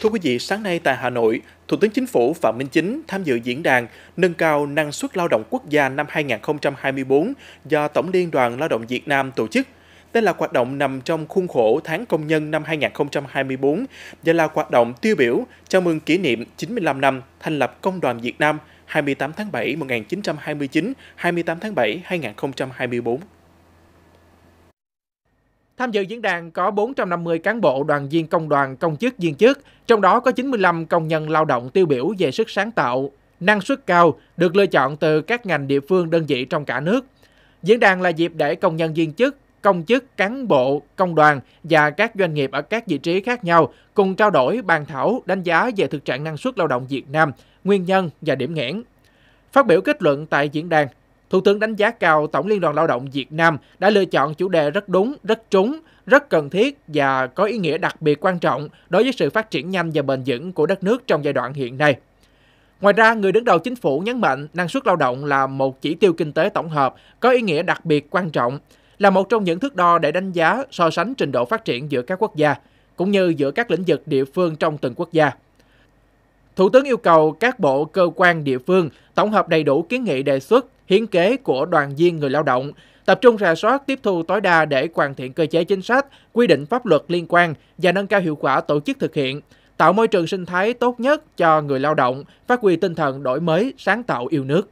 Thưa quý vị, sáng nay tại Hà Nội, Thủ tướng Chính phủ Phạm Minh Chính tham dự diễn đàn Nâng cao năng suất lao động quốc gia năm 2024 do Tổng Liên đoàn Lao động Việt Nam tổ chức. Đây là hoạt động nằm trong khuôn khổ tháng công nhân năm 2024 và là hoạt động tiêu biểu chào mừng kỷ niệm 95 năm thành lập Công đoàn Việt Nam 28 tháng 7 1929, 28 tháng 7 2024. Tham dự diễn đàn có 450 cán bộ đoàn viên công đoàn công chức viên chức, trong đó có 95 công nhân lao động tiêu biểu về sức sáng tạo, năng suất cao được lựa chọn từ các ngành địa phương đơn vị trong cả nước. Diễn đàn là dịp để công nhân viên chức, công chức, cán bộ, công đoàn và các doanh nghiệp ở các vị trí khác nhau cùng trao đổi, bàn thảo, đánh giá về thực trạng năng suất lao động Việt Nam, nguyên nhân và điểm nghẽn. Phát biểu kết luận tại diễn đàn, Thủ tướng đánh giá cao Tổng Liên đoàn Lao động Việt Nam đã lựa chọn chủ đề rất đúng, rất trúng, rất cần thiết và có ý nghĩa đặc biệt quan trọng đối với sự phát triển nhanh và bền vững của đất nước trong giai đoạn hiện nay. Ngoài ra, người đứng đầu chính phủ nhấn mạnh năng suất lao động là một chỉ tiêu kinh tế tổng hợp có ý nghĩa đặc biệt quan trọng, là một trong những thước đo để đánh giá so sánh trình độ phát triển giữa các quốc gia, cũng như giữa các lĩnh vực địa phương trong từng quốc gia. Thủ tướng yêu cầu các bộ cơ quan địa phương tổng hợp đầy đủ kiến nghị đề xuất, hiến kế của đoàn viên người lao động, tập trung rà soát tiếp thu tối đa để hoàn thiện cơ chế chính sách, quy định pháp luật liên quan và nâng cao hiệu quả tổ chức thực hiện, tạo môi trường sinh thái tốt nhất cho người lao động, phát huy tinh thần đổi mới, sáng tạo yêu nước.